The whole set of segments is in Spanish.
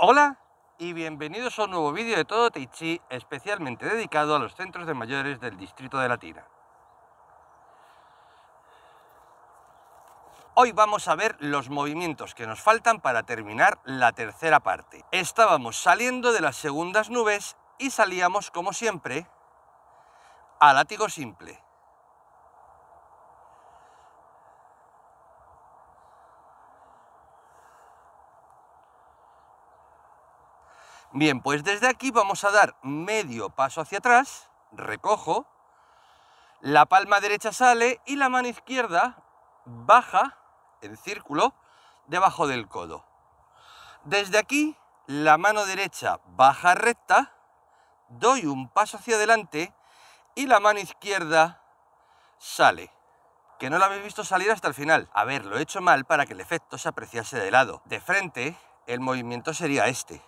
Hola y bienvenidos a un nuevo vídeo de Todo Teichi especialmente dedicado a los centros de mayores del distrito de Latina. Hoy vamos a ver los movimientos que nos faltan para terminar la tercera parte. Estábamos saliendo de las segundas nubes y salíamos, como siempre, a látigo simple. Bien, pues desde aquí vamos a dar medio paso hacia atrás, recojo, la palma derecha sale y la mano izquierda baja en círculo debajo del codo. Desde aquí la mano derecha baja recta, doy un paso hacia adelante y la mano izquierda sale. Que no la habéis visto salir hasta el final. A ver, lo he hecho mal para que el efecto se apreciase de lado. De frente, el movimiento sería este.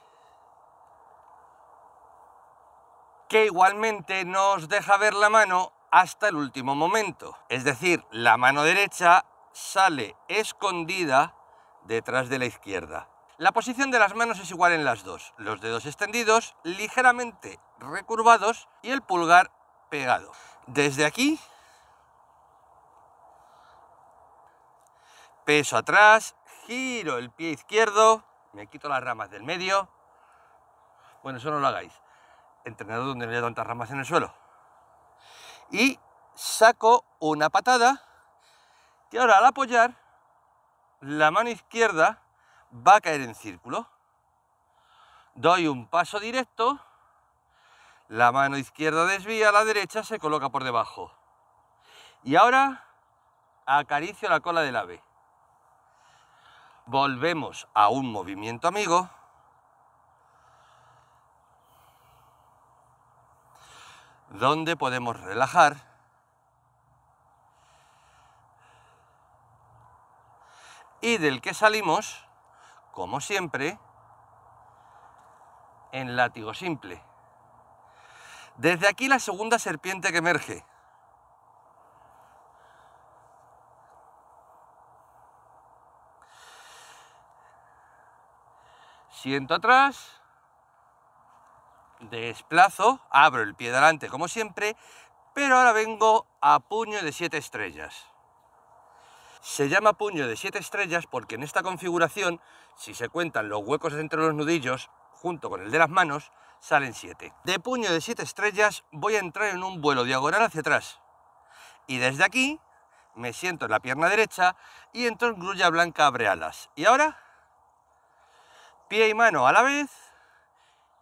que igualmente nos deja ver la mano hasta el último momento. Es decir, la mano derecha sale escondida detrás de la izquierda. La posición de las manos es igual en las dos, los dedos extendidos, ligeramente recurvados y el pulgar pegado. Desde aquí, peso atrás, giro el pie izquierdo, me quito las ramas del medio. Bueno, eso no lo hagáis entrenador donde no haya tantas ramas en el suelo. Y saco una patada que ahora al apoyar la mano izquierda va a caer en círculo. Doy un paso directo, la mano izquierda desvía, la derecha se coloca por debajo. Y ahora acaricio la cola del ave. Volvemos a un movimiento amigo. donde podemos relajar y del que salimos, como siempre, en látigo simple. Desde aquí la segunda serpiente que emerge. Siento atrás desplazo, abro el pie delante como siempre, pero ahora vengo a puño de siete estrellas. Se llama puño de siete estrellas porque en esta configuración, si se cuentan los huecos entre los nudillos, junto con el de las manos, salen siete. De puño de siete estrellas voy a entrar en un vuelo diagonal hacia atrás. Y desde aquí me siento en la pierna derecha y entro en grulla blanca abre alas. Y ahora, pie y mano a la vez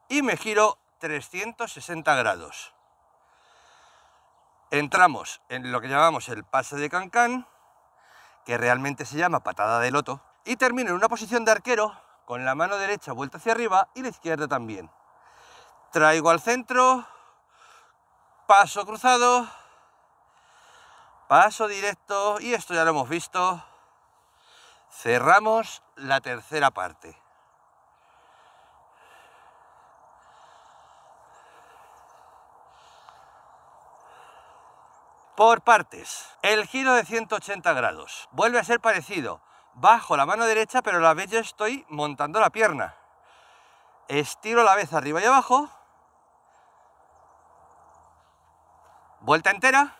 y me giro 360 grados. Entramos en lo que llamamos el pase de cancán, que realmente se llama patada de loto, y termino en una posición de arquero con la mano derecha vuelta hacia arriba y la izquierda también. Traigo al centro, paso cruzado, paso directo y esto ya lo hemos visto. Cerramos la tercera parte. Por partes, el giro de 180 grados vuelve a ser parecido. Bajo la mano derecha, pero a la vez yo estoy montando la pierna. Estiro la vez arriba y abajo. Vuelta entera.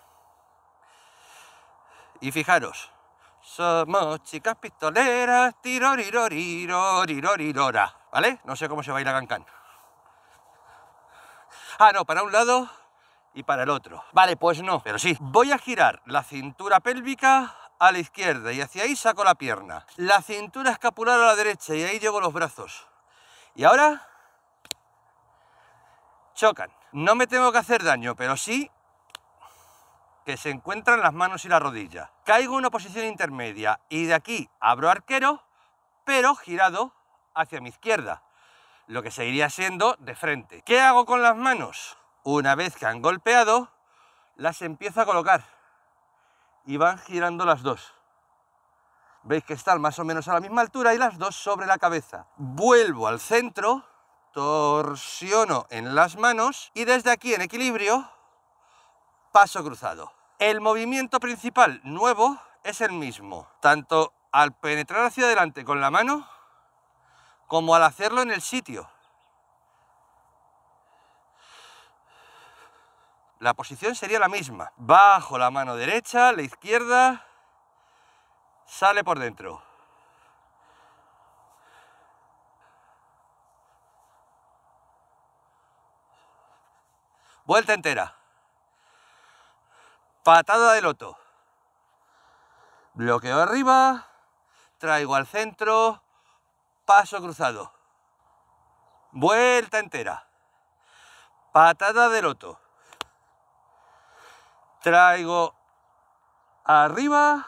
Y fijaros, somos chicas pistoleras, tirorirorirorirorirora, ¿vale? No sé cómo se baila cancán. Ah, no, para un lado y para el otro. Vale, pues no, pero sí. Voy a girar la cintura pélvica a la izquierda y hacia ahí saco la pierna. La cintura escapular a la derecha y ahí llevo los brazos. Y ahora chocan. No me tengo que hacer daño, pero sí que se encuentran las manos y la rodilla. Caigo en una posición intermedia y de aquí abro arquero, pero girado hacia mi izquierda, lo que seguiría siendo de frente. ¿Qué hago con las manos? Una vez que han golpeado, las empiezo a colocar y van girando las dos. Veis que están más o menos a la misma altura y las dos sobre la cabeza. Vuelvo al centro, torsiono en las manos y desde aquí en equilibrio paso cruzado. El movimiento principal nuevo es el mismo, tanto al penetrar hacia adelante con la mano como al hacerlo en el sitio. la posición sería la misma. Bajo la mano derecha, la izquierda, sale por dentro. Vuelta entera. Patada de loto. Bloqueo arriba, traigo al centro, paso cruzado. Vuelta entera. Patada de loto traigo arriba,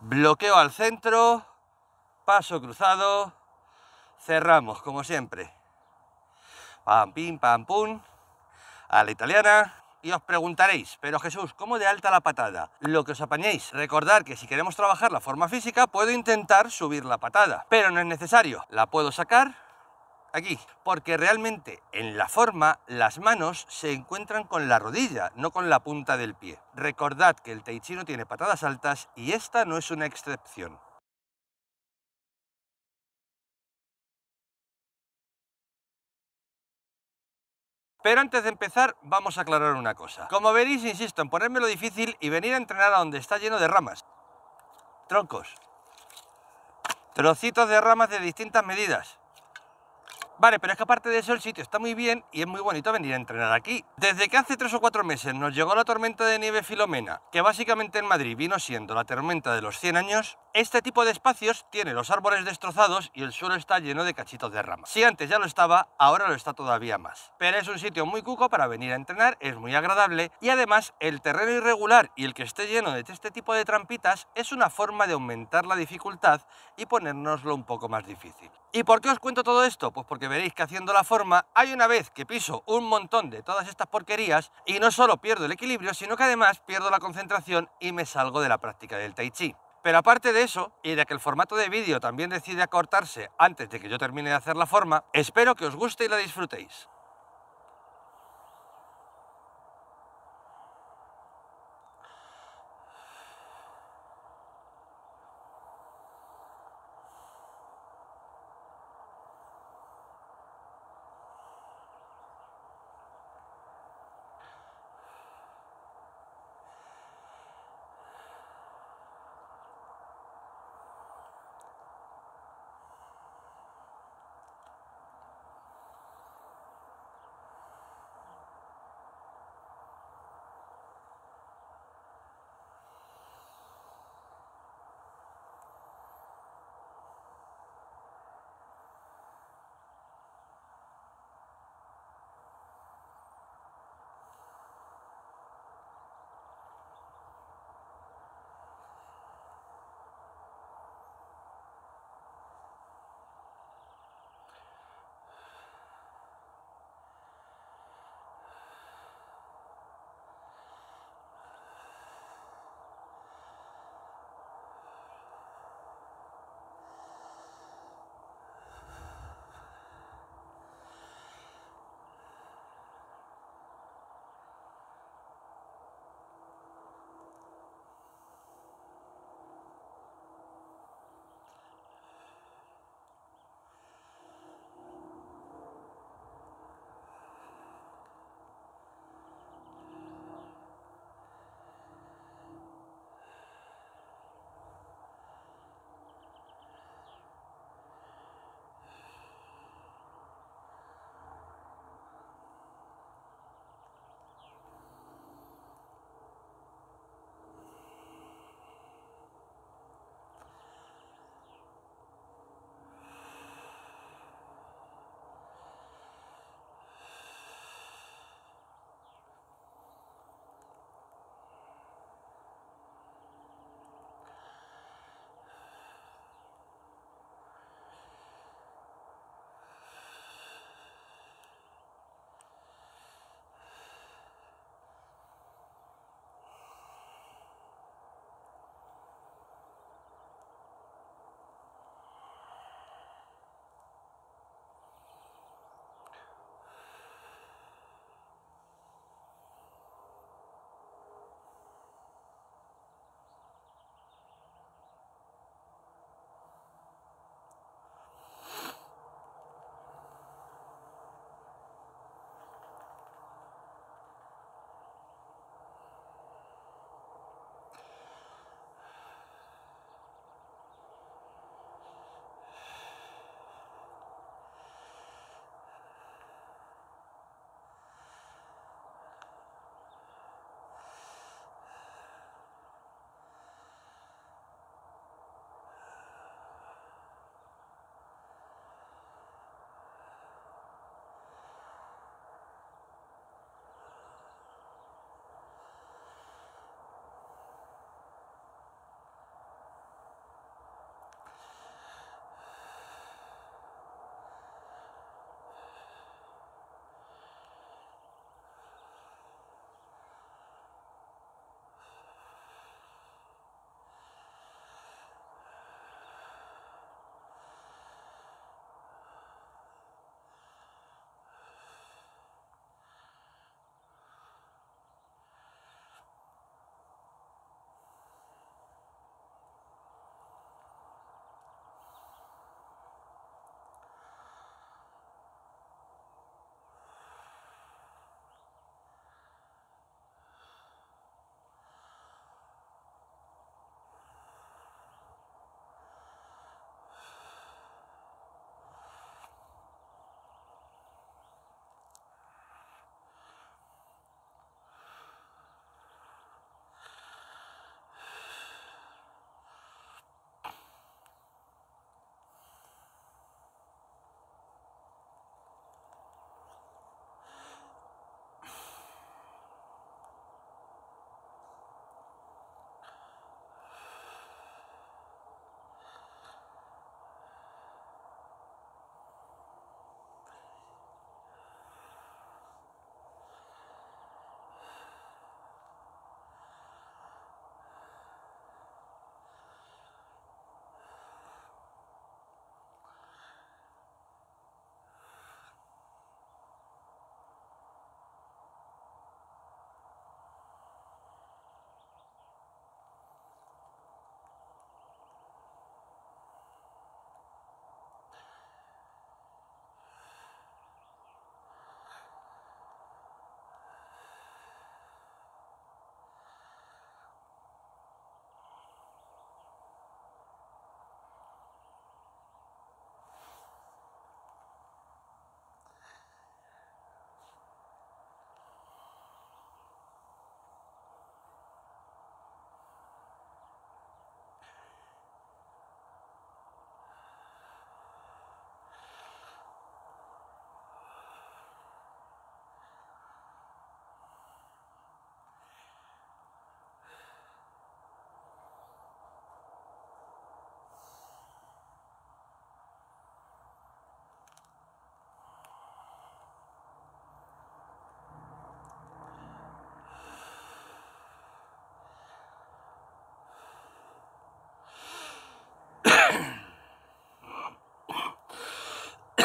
bloqueo al centro, paso cruzado, cerramos como siempre. Pam, pim, pam, pum, a la italiana. Y os preguntaréis, pero Jesús, ¿cómo de alta la patada? Lo que os apañéis, recordar que si queremos trabajar la forma física, puedo intentar subir la patada, pero no es necesario. La puedo sacar, aquí, porque realmente en la forma las manos se encuentran con la rodilla, no con la punta del pie. Recordad que el teichino tiene patadas altas y esta no es una excepción. Pero antes de empezar, vamos a aclarar una cosa. Como veréis, insisto en ponérmelo difícil y venir a entrenar a donde está lleno de ramas. Troncos. Trocitos de ramas de distintas medidas. Vale, pero es que aparte de eso el sitio está muy bien y es muy bonito venir a entrenar aquí. Desde que hace tres o cuatro meses nos llegó la tormenta de nieve Filomena, que básicamente en Madrid vino siendo la tormenta de los 100 años, este tipo de espacios tiene los árboles destrozados y el suelo está lleno de cachitos de rama. Si antes ya lo estaba, ahora lo está todavía más. Pero es un sitio muy cuco para venir a entrenar, es muy agradable y además el terreno irregular y el que esté lleno de este tipo de trampitas es una forma de aumentar la dificultad y ponérnoslo un poco más difícil. ¿Y por qué os cuento todo esto? Pues porque veréis que haciendo la forma hay una vez que piso un montón de todas estas porquerías y no solo pierdo el equilibrio, sino que además pierdo la concentración y me salgo de la práctica del tai chi. Pero aparte de eso, y de que el formato de vídeo también decide acortarse antes de que yo termine de hacer la forma, espero que os guste y la disfrutéis.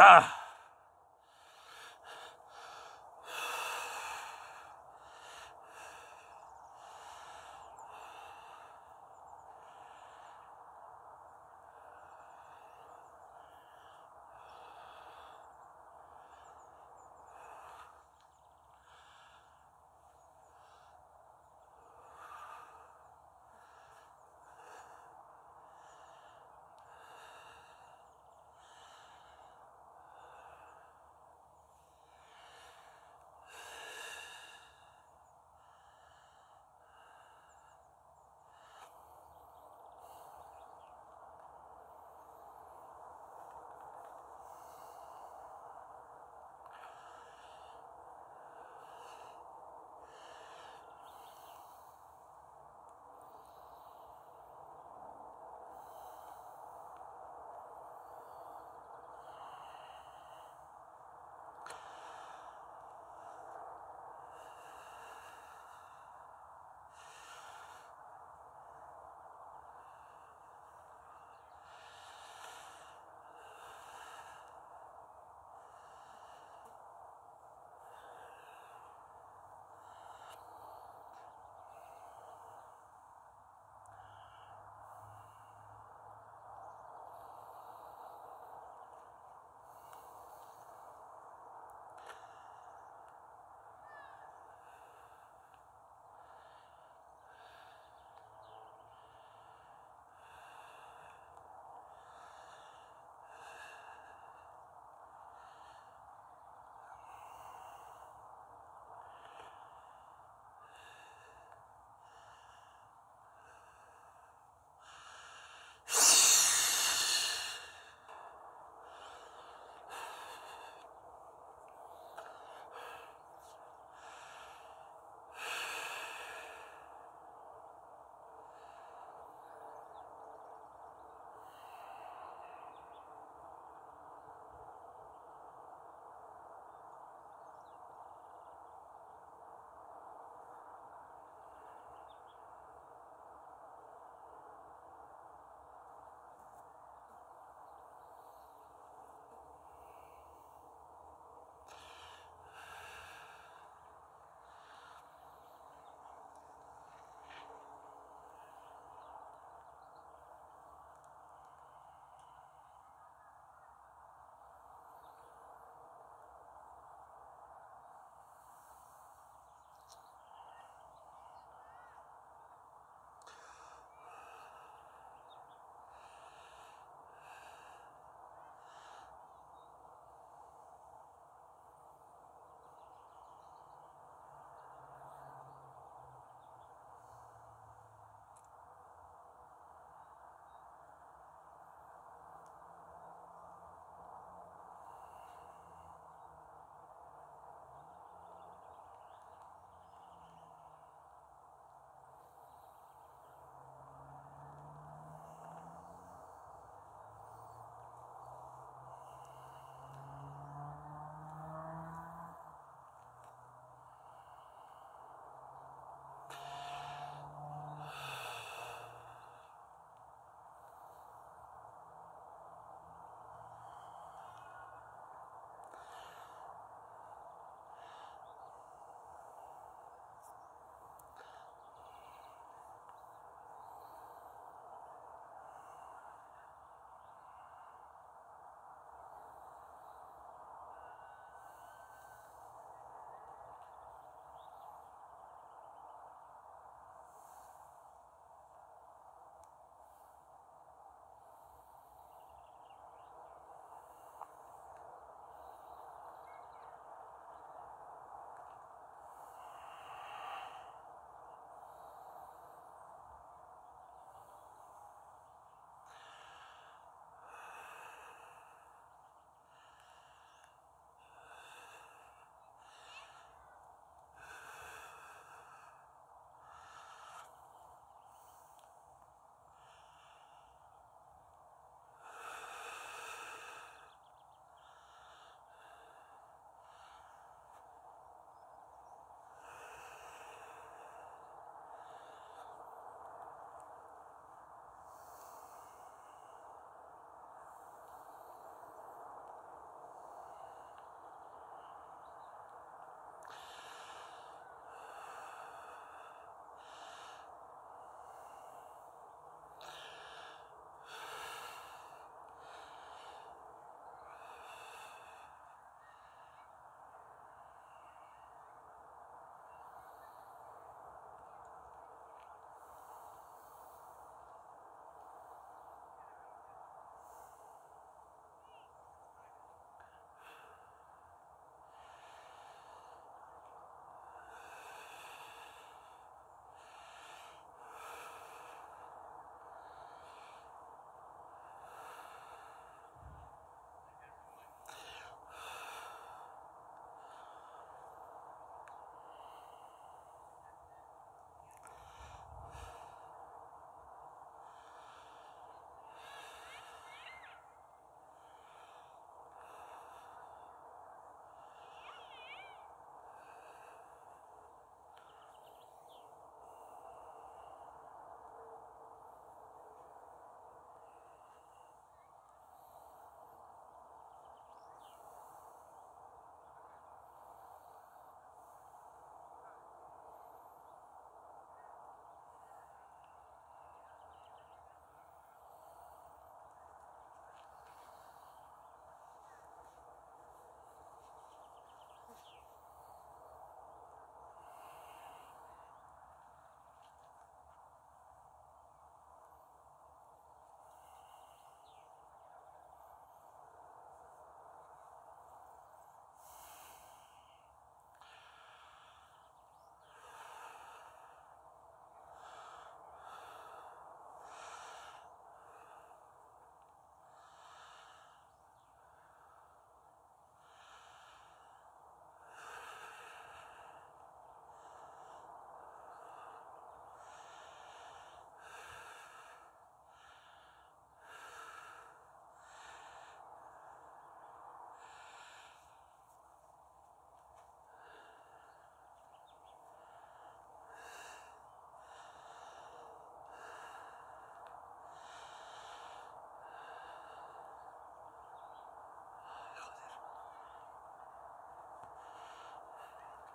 Ah!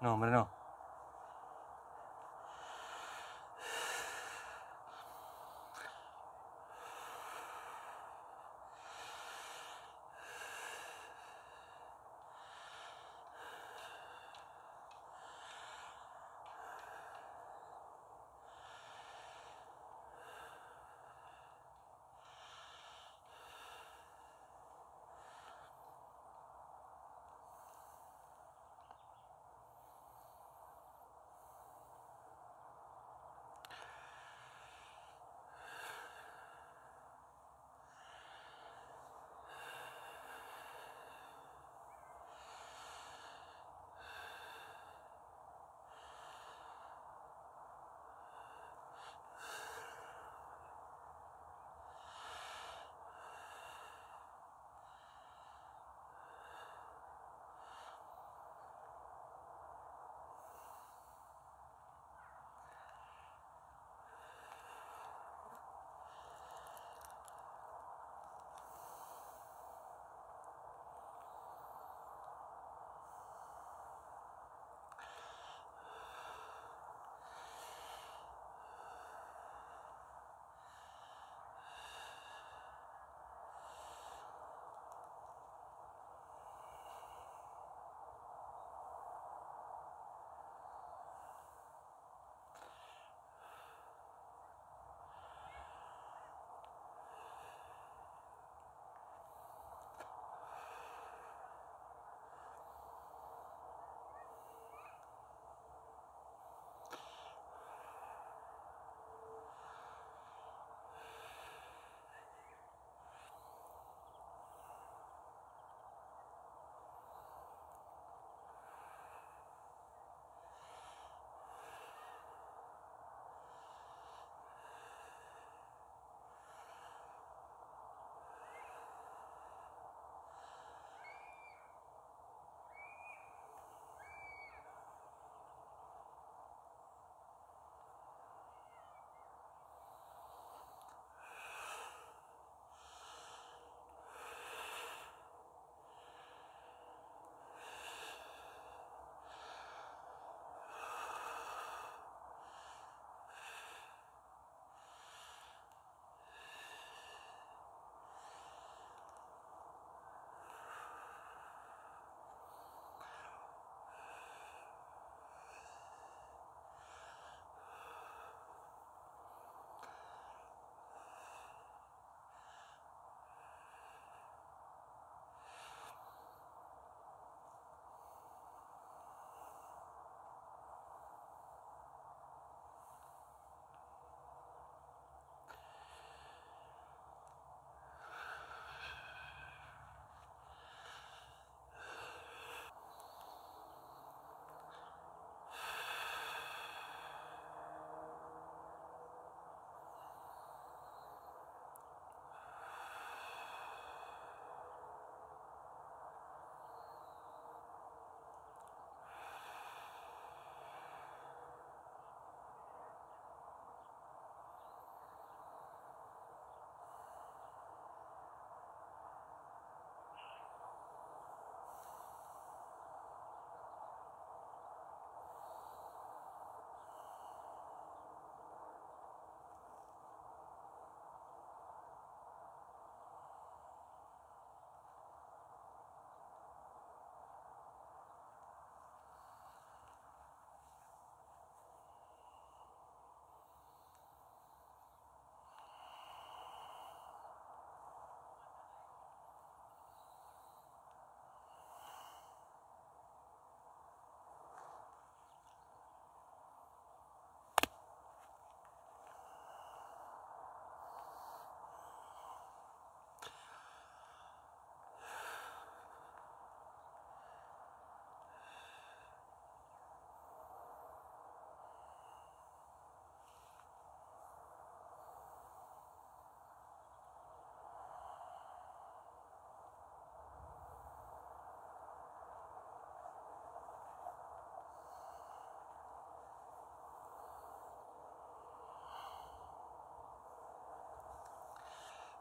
No, hombre, no.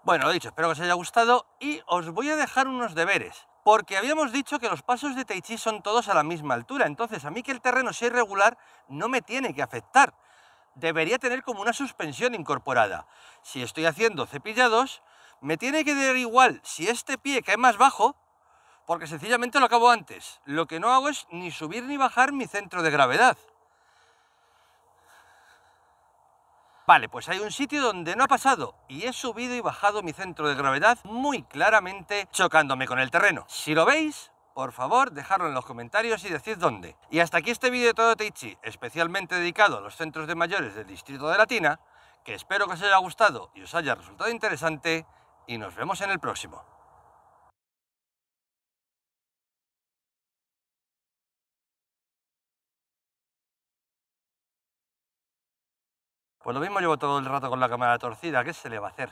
Bueno, lo dicho, espero que os haya gustado y os voy a dejar unos deberes. Porque habíamos dicho que los pasos de Tai Chi son todos a la misma altura, entonces a mí que el terreno sea irregular no me tiene que afectar. Debería tener como una suspensión incorporada. Si estoy haciendo cepillados, me tiene que dar igual si este pie cae más bajo, porque sencillamente lo acabo antes. Lo que no hago es ni subir ni bajar mi centro de gravedad. Vale, pues hay un sitio donde no ha pasado y he subido y bajado mi centro de gravedad muy claramente chocándome con el terreno. Si lo veis, por favor, dejadlo en los comentarios y decid dónde. Y hasta aquí este vídeo de Todo Teichi, especialmente dedicado a los centros de mayores del Distrito de Latina, que espero que os haya gustado y os haya resultado interesante, y nos vemos en el próximo. Pues lo mismo llevo todo el rato con la cámara torcida, ¿qué se le va a hacer?